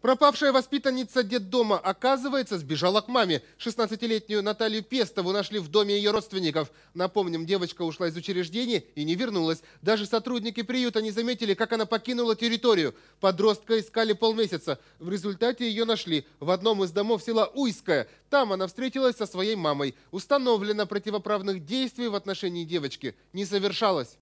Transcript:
Пропавшая воспитанница детдома, оказывается, сбежала к маме. 16-летнюю Наталью Пестову нашли в доме ее родственников. Напомним, девочка ушла из учреждения и не вернулась. Даже сотрудники приюта не заметили, как она покинула территорию. Подростка искали полмесяца. В результате ее нашли в одном из домов села Уйская. Там она встретилась со своей мамой. Установлено противоправных действий в отношении девочки не совершалось.